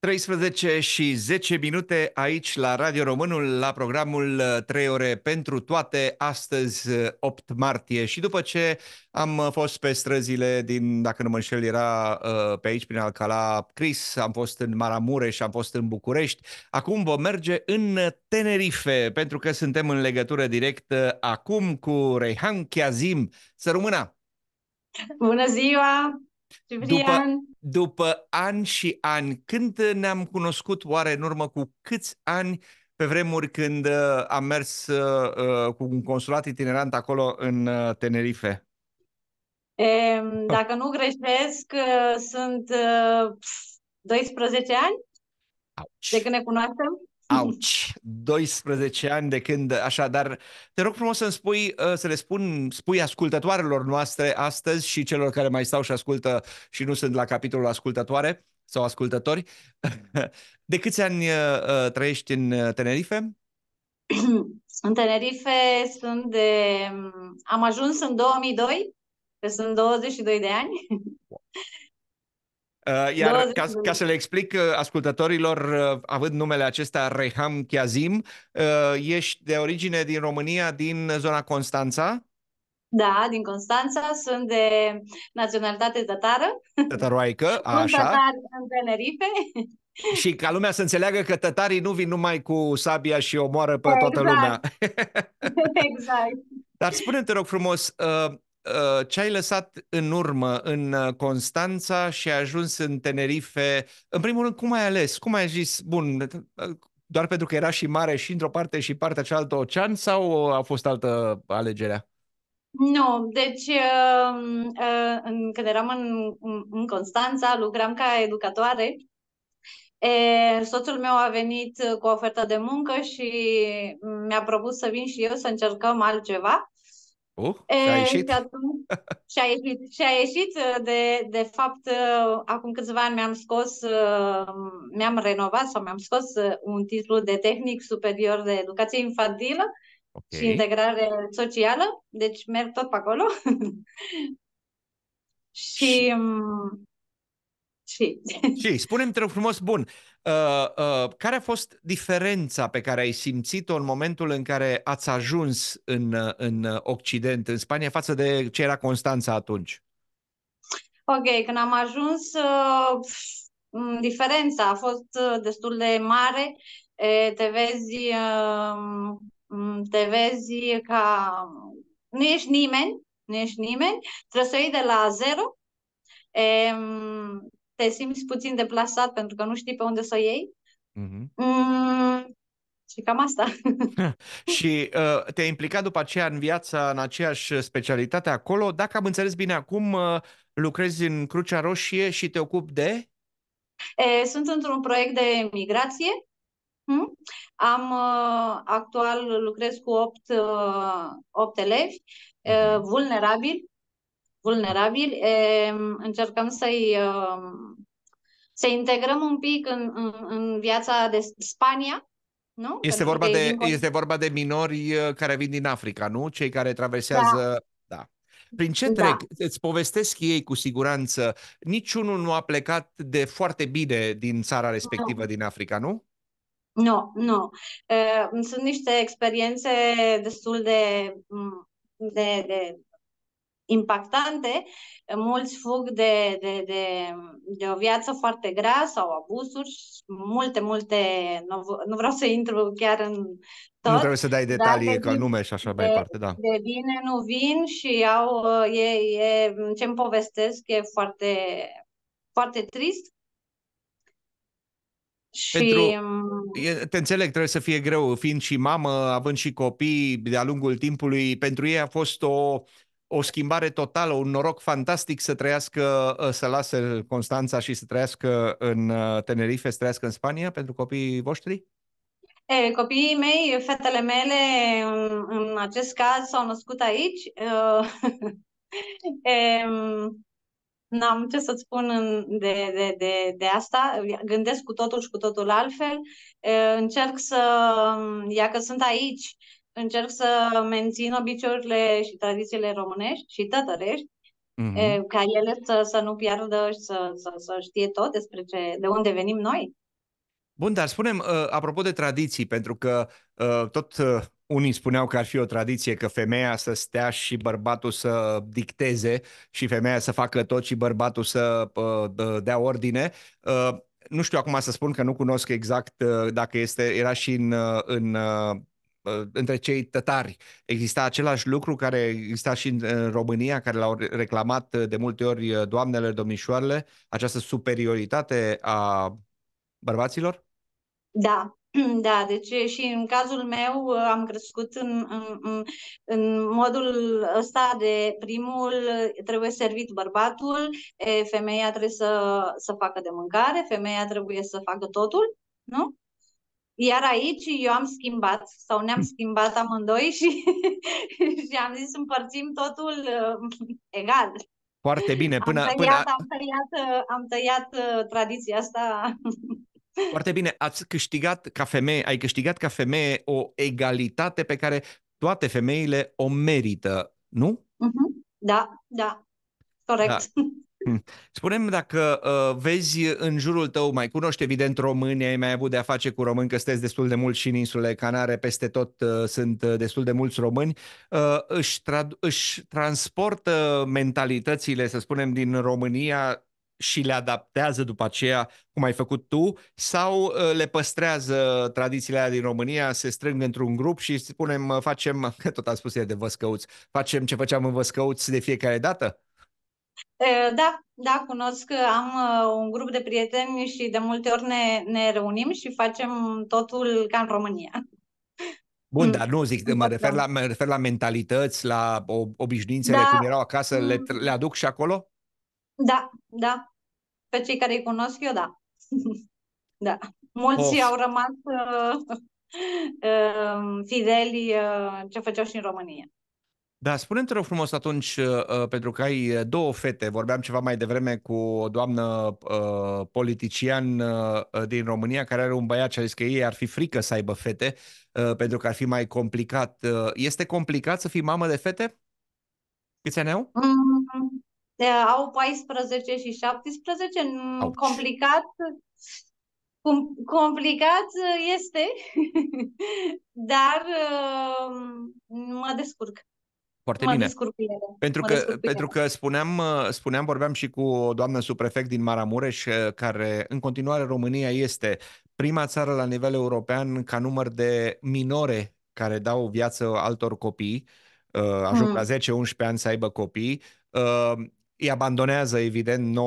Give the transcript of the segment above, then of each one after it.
13 și 10 minute aici la Radio Românul, la programul 3 uh, ore pentru toate, astăzi 8 uh, martie. Și după ce am uh, fost pe străzile din, dacă nu mă înșel, era pe aici, prin Alcala Cris, am fost în Maramureș, am fost în București, acum vom merge în Tenerife, pentru că suntem în legătură directă acum cu Rehan Chiazim. Să rămână! Bună ziua! După, după ani și ani, când ne-am cunoscut oare în urmă cu câți ani, pe vremuri când uh, am mers uh, uh, cu un consulat itinerant acolo în uh, Tenerife? E, ah. dacă nu greșesc, sunt uh, 12 ani Auci. de când ne cunoaștem. Auci, 12 ani de când, așa, dar te rog frumos să-mi spui, ă, să le spun, spui ascultătoarelor noastre astăzi și celor care mai stau și ascultă și nu sunt la capitolul ascultătoare sau ascultători, de câți ani ă, ă, trăiești în Tenerife? În Tenerife sunt de... am ajuns în 2002, că sunt 22 de ani. Uh, iar ca, ca să le explic uh, ascultătorilor, uh, având numele acesta Reham Chiazim, ești de origine din România, din zona Constanța? Da, din Constanța, sunt de naționalitate tatară. Tătăroaică, așa. Sunt tatar în Tenerife. Și ca lumea să înțeleagă că tătarii nu vin numai cu sabia și omoară pe exact. toată lumea. exact. Dar spune-te, rog frumos, Uh, ce ai lăsat în urmă în uh, Constanța și ai ajuns în Tenerife? În primul rând, cum ai ales? Cum ai zis, bun, uh, doar pentru că era și mare și într-o parte și partea cealaltă ocean sau a fost altă alegerea? Nu, deci um, uh, uh, când eram în, în Constanța, lucram ca educatoare. E, soțul meu a venit cu o ofertă de muncă și mi-a propus să vin și eu să încercăm altceva. Uh, și-a ieșit. și, atunci, și-a ieșit. Și-a ieșit. Uh, de, de fapt, uh, acum câțiva ani mi-am scos, uh, mi-am renovat sau mi-am scos un titlu de tehnic superior de educație infantilă okay. și integrare socială. Deci merg tot pe acolo. și mm, și. Și, spune-mi, te frumos, bun, uh, uh, care a fost diferența pe care ai simțit-o în momentul în care ați ajuns în, uh, în uh, Occident, în Spania, față de ce era Constanța atunci? Ok, când am ajuns, uh, diferența a fost uh, destul de mare. te vezi, uh, te vezi ca nu ești nimeni, nu ești nimeni, trebuie să iei de la zero. E, te simți puțin deplasat pentru că nu știi pe unde să o iei. Mm-hmm. Mm, și cam asta. și uh, te-ai implicat după aceea în viața, în aceeași specialitate acolo. Dacă am înțeles bine acum, uh, lucrezi în Crucea Roșie și te ocupi de? E, sunt într-un proiect de migrație. Hmm? Am uh, actual lucrez cu opt, uh, opt elevi uh, mhm. vulnerabili vulnerabili, încercăm să-i să integrăm un pic în, în, în viața de Spania, nu? Este vorba, de, din... este vorba de minori eh, care vin din Africa, nu? Cei care traversează... Da. da. Prin ce da. trec? Da. Îți povestesc ei cu siguranță. Niciunul nu a plecat de foarte bine din țara respectivă, no. din Africa, nu? Nu, nu. Eh, sunt niște experiențe destul de, de, de impactante, mulți fug de, de, de, de o viață foarte grea sau abuzuri, multe, multe, nu, nu vreau să intru chiar în tot. Nu trebuie să dai detalii ca nume și așa mai departe, da. De bine nu vin și au, uh, e, e, ce-mi povestesc e foarte, foarte trist. Și... Pentru, um, te înțeleg, trebuie să fie greu, fiind și mamă, având și copii de-a lungul timpului, pentru ei a fost o o schimbare totală, un noroc fantastic să trăiască, ă, să lase Constanța și să trăiască în ă, Tenerife, să trăiască în Spania pentru copiii voștri? E, copiii mei, fetele mele, în, în acest caz, s-au născut aici. Ă, e, n-am ce să-ți spun de, de, de, de asta. Gândesc cu totul și cu totul altfel. E, încerc să, ia că sunt aici, încerc să mențin obiceiurile și tradițiile românești și tătărești, mm-hmm. ca ele să, să nu piardă și să, să, să știe tot despre ce, de unde venim noi. Bun, dar spunem, ă, apropo de tradiții, pentru că ă, tot ă, unii spuneau că ar fi o tradiție că femeia să stea și bărbatul să dicteze și femeia să facă tot și bărbatul să dea ordine. Nu știu acum să spun că nu cunosc exact dacă este, era și în, în Uh, între cei tătari. Exista același lucru care exista și în România, care l-au reclamat uh, de multe ori uh, doamnele, domnișoarele, această superioritate a bărbaților? Da, da, deci și în cazul meu am crescut în, în, în modul ăsta de primul trebuie servit bărbatul, femeia trebuie să, să facă de mâncare, femeia trebuie să facă totul, nu? Iar aici eu am schimbat sau ne-am schimbat amândoi și, și am zis împărțim totul uh, egal. Foarte bine. Până, am, tăiat, până... Uh, am tăiat, am uh, tăiat tradiția asta. Foarte bine. Ați câștigat ca femeie, ai câștigat ca femeie o egalitate pe care toate femeile o merită, nu? Uh-huh. Da, da. Corect. Da. Spune-mi dacă uh, vezi în jurul tău, mai cunoști evident români, ai mai avut de-a face cu români, că sunteți destul de mult și în insulele Canare, peste tot uh, sunt uh, destul de mulți români, uh, își, trad- își transportă mentalitățile, să spunem, din România și le adaptează după aceea, cum ai făcut tu, sau uh, le păstrează tradițiile din România, se strâng într-un grup și spunem, uh, facem, tot am spus e de văscăuți, facem ce făceam în văscăuți de fiecare dată? Da, da, cunosc, am uh, un grup de prieteni și de multe ori ne, ne reunim și facem totul ca în România. Bun, mm. dar nu zic, mă refer la, mă refer la mentalități, la obișnuințele da. cum erau acasă, le, mm. le aduc și acolo? Da, da. Pe cei care îi cunosc eu, da. da. Mulți of. au rămas uh, uh, fideli uh, ce făceau și în România. Da, spune-te rog frumos atunci, uh, uh, pentru că ai uh, două fete, vorbeam ceva mai devreme cu o doamnă uh, politician uh, din România care are un băiat și a zis că ei ar fi frică să aibă fete, uh, pentru că ar fi mai complicat. Este complicat să fii mamă de fete? Câți ani mm, au? Mm, au 14 și 17. Auci. Complicat cum, complicat este, dar uh, mă descurc. Foarte mă bine. Pentru mă că, pentru că spuneam, uh, spuneam, vorbeam și cu o doamnă din Maramureș, uh, care în continuare România este prima țară la nivel european ca număr de minore care dau viață altor copii, uh, ajung hmm. la 10-11 ani să aibă copii. Îi abandonează, evident,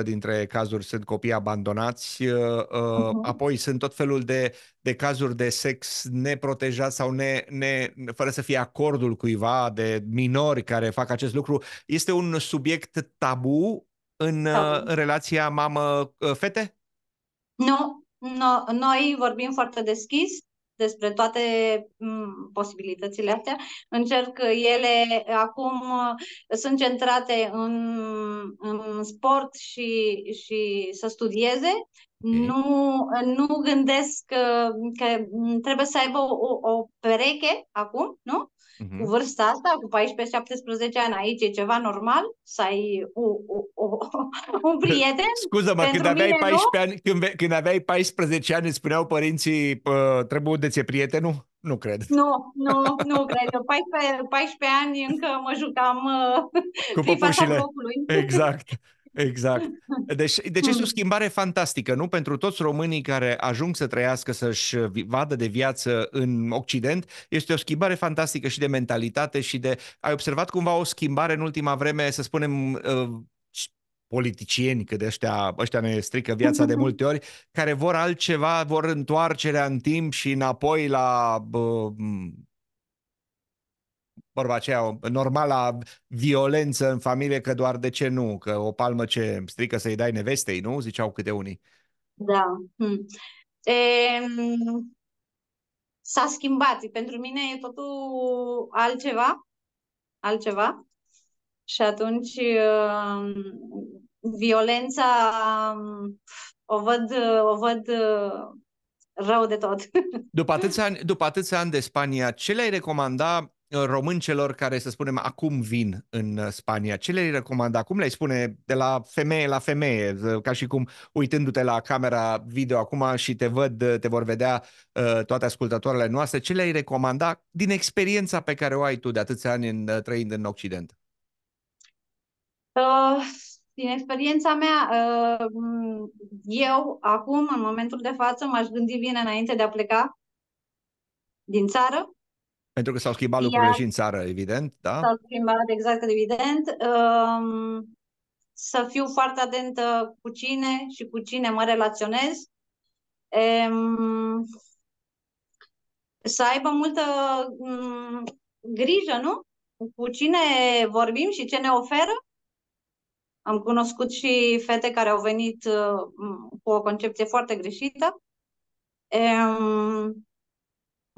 90% dintre cazuri sunt copii abandonați, uh, uh, uh-huh. apoi sunt tot felul de, de cazuri de sex neprotejat sau ne, ne, fără să fie acordul cuiva de minori care fac acest lucru. Este un subiect tabu în, uh, tabu. în relația mamă-fete? Nu, no, noi vorbim foarte deschis despre toate mm, posibilitățile astea. Încerc ele acum uh, sunt centrate în, în sport și, și să studieze. Nu, nu gândesc uh, că, că mm, trebuie să aibă o, o pereche acum, nu? Uh-huh. Cu mhm. vârsta asta, cu 14-17 ani, aici e ceva normal să ai o, o, o, un prieten? Scuză-mă, când aveai, 14 ani, când, când aveai 14 ani îți spuneau părinții pă, trebuie de ți prietenul? Nu cred. Nu, nu, nu cred. 14, 14 ani încă mă jucam cu fața locului. Exact. Exact. Deci, deci este o hmm. schimbare fantastică, nu? Pentru toți românii care ajung să trăiască, să-și vadă de viață în Occident, este o schimbare fantastică și de mentalitate și de... Ai observat cumva o schimbare în ultima vreme, să spunem, uh, politicieni, că de ăștia, ăștia ne strică viața de multe ori, care vor altceva, vor întoarcerea în timp și înapoi la uh, vorba aceea, normala violență în familie, că doar de ce nu, că o palmă ce strică să-i dai nevestei, nu? Ziceau câte unii. Da. Hm. E, s-a schimbat. Pentru mine e totul altceva. Altceva. Și atunci violența o văd, o văd rău de tot. După atâția ani, după atâția ani de Spania, ce le-ai recomanda Uh, româncelor care, să spunem, acum vin în uh, Spania? Ce le recomand acum? Le spune de la femeie la femeie, ca și cum uitându-te la camera video acum și te văd, uh, te vor vedea toate ascultătoarele noastre, ce le-ai recomanda din experiența pe care o ai tu de atâția ani în, trăind în Occident? Uh, din experiența mea, uh, eu acum, în momentul de față, m-aș gândi bine înainte de a pleca din țară pentru că s-au schimbat lucrurile Iar, și în țară, evident, da? S-au schimbat, exact, evident. Um, să fiu foarte atentă cu cine și cu cine mă relaționez. Um, să aibă multă um, grijă, nu? Cu cine vorbim și ce ne oferă. Am cunoscut și fete care au venit uh, cu o concepție foarte greșită. Um,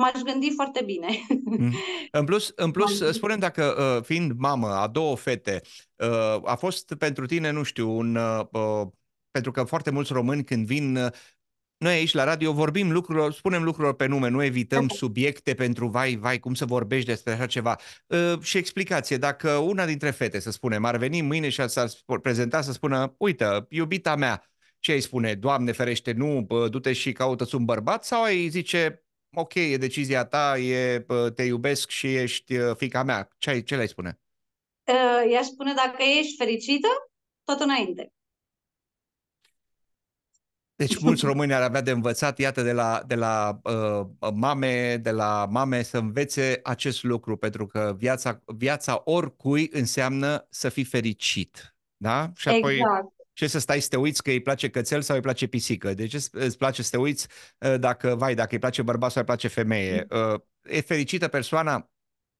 m-aș gândi foarte bine. Mm. În plus, în plus spunem dacă, uh, fiind mamă a două fete, uh, a fost pentru tine, nu știu, un, uh, pentru că foarte mulți români când vin noi aici la radio vorbim lucrurilor, spunem lucrurilor pe nume, nu evităm subiecte pentru vai, vai, cum să vorbești despre așa ceva. Uh, și explicație, dacă una dintre fete, să spunem, ar veni mâine și s-ar prezenta să spună, uite, iubita mea, ce ai spune? Doamne ferește, nu, du-te și caută un bărbat? Sau ai zice, ok, e decizia ta, e, te iubesc și ești uh, fica mea, ce, ce le-ai spune? Uh, spune dacă ești fericită, tot înainte. Deci mulți români ar avea de învățat, iată, de la, de la uh, mame, de la mame să învețe acest lucru, pentru că viața, viața oricui înseamnă să fii fericit. Da? Și apoi, exact. Ce să stai să te uiți că îi place cățel sau îi place pisică. De ce îți place să te uiți ă, dacă, vai, dacă îi place bărbat sau îi place femeie? Mm. Ă, e fericită persoana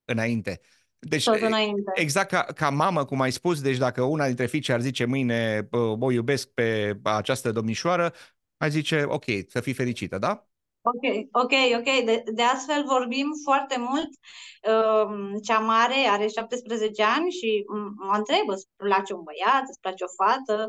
înainte. Deci, Tot înainte. exact ca, ca mamă, cum ai spus, deci dacă una dintre fiice ar zice mâine o iubesc pe această domnișoară, ai zice, ok, să fii fericită, da? Ok, ok, ok. De, de astfel vorbim foarte mult. Ehm, cea mare are 17 ani și mă întreb, îți place un băiat, îți place o fată?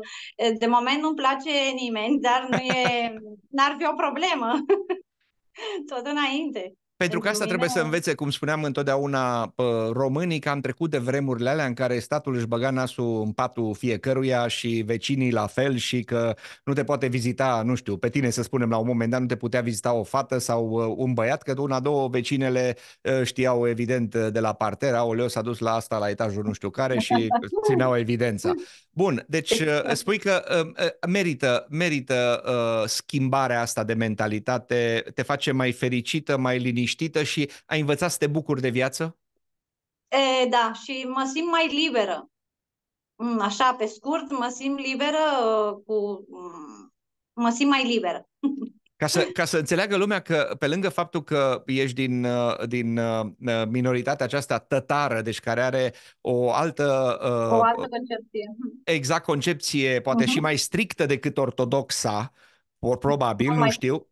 De moment nu-mi place nimeni, dar nu e, n-ar fi o problemă. Tot înainte. Pentru că asta trebuie să învețe, cum spuneam întotdeauna românii, că am trecut de vremurile alea în care statul își băga nasul în patul fiecăruia și vecinii la fel și că nu te poate vizita, nu știu, pe tine să spunem la un moment dat, nu te putea vizita o fată sau uh, un băiat, că una, două vecinele uh, știau evident uh, de la parter, au s-a dus la asta la etajul nu știu care și țineau evidența. Bun, deci exact. spui că merită, merită schimbarea asta de mentalitate, te face mai fericită, mai liniștită, liniștită și ai învățat să te bucuri de viață? E, da, și mă simt mai liberă. Mm, așa, pe scurt, mă simt liberă uh, cu... Mm, mă simt mai liberă. Ca să, ca să înțeleagă lumea că pe lângă faptul că ești din, uh, din uh, minoritatea aceasta tătară, deci care are o altă... O altă concepție. Exact, concepție poate uh-huh. și mai strictă decât ortodoxa, or, probabil, nu, nu mai... știu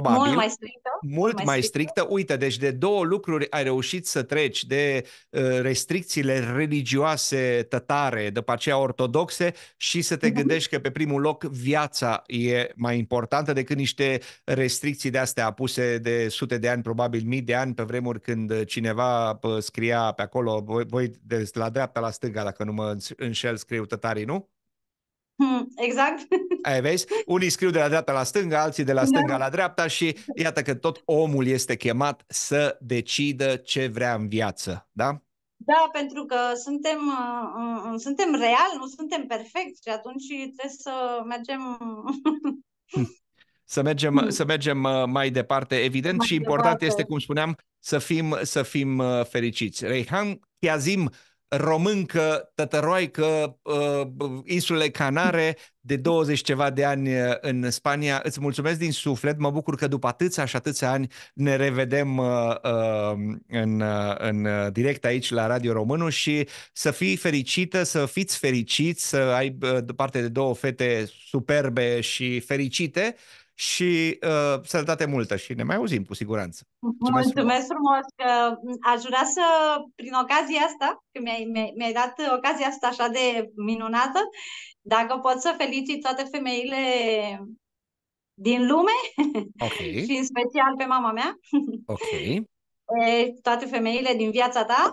probabil, mult mai strictă. Mult mai, mai strictă. strictă. Uite, deci de două lucruri ai reușit să treci, de uh, restricțiile religioase tătare, după aceea ortodoxe, și să te mhm. gândești că pe primul loc viața e mai importantă decât niște restricții de astea apuse de sute de ani, probabil mii de ani, pe vremuri când cineva scria pe acolo, voi, voi de la dreapta la stânga, dacă nu mă înșel, scriu tătarii, nu? Hmm, exact. Ai, vezi? Unii scriu de la dreapta la stânga, alții de la da. stânga da. la dreapta și iată că tot omul este chemat să decidă ce vrea în viață, da? Da, pentru că suntem, uh, suntem real, nu suntem perfecti, și atunci trebuie să mergem... să mergem, hmm. să mergem uh, mai departe, evident, mai și important departe. este, cum spuneam, să fim, să fim uh, fericiți. Reihan Chiazim, româncă, tătăroaică, uh, insule Canare, de 20 ceva de ani uh, în Spania. Îți mulțumesc din suflet, mă bucur că după atâția și atâția ani ne revedem uh, în, în direct aici la Radio Românul și să fii fericită, să fiți fericiți, să ai parte de două fete superbe și fericite și uh, sănătate multă și ne mai auzim cu siguranță. Mulțumesc, Mulțumesc frumos că mm, aș vrea să, prin ocazia asta, că mi-ai, mi-ai, mi dat ocazia asta așa de minunată, dacă pot să felicit toate femeile din lume okay. și în special pe mama mea. ok. toate femeile din viața ta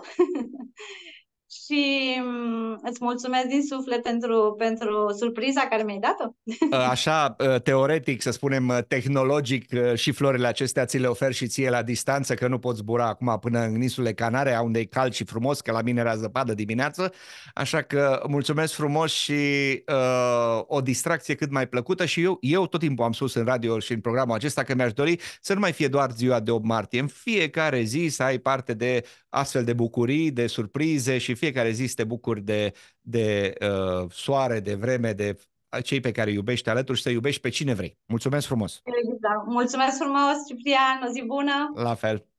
și mm, îți mulțumesc din suflet pentru, pentru surpriza care mi-ai dat-o. Uh, așa, uh, teoretic, să spunem, uh, tehnologic și florile acestea ți le ofer și ție la distanță, că nu poți zbura acum până în insule Canare, unde e cald și frumos, că la mine era zăpadă dimineață. Așa că mulțumesc frumos și uh, o distracție cât mai plăcută și eu, eu tot timpul am spus în radio și în programul acesta că mi-aș dori să nu mai fie doar ziua de 8 martie, în fiecare zi să ai parte de astfel de bucurii, de surprize și fiecare zi să te bucuri de, de uh, soare, de vreme, de cei pe care iubești alături și să iubești pe cine vrei. Mulțumesc frumos! Exact. Mulțumesc frumos, Ciprian! O zi bună! La fel!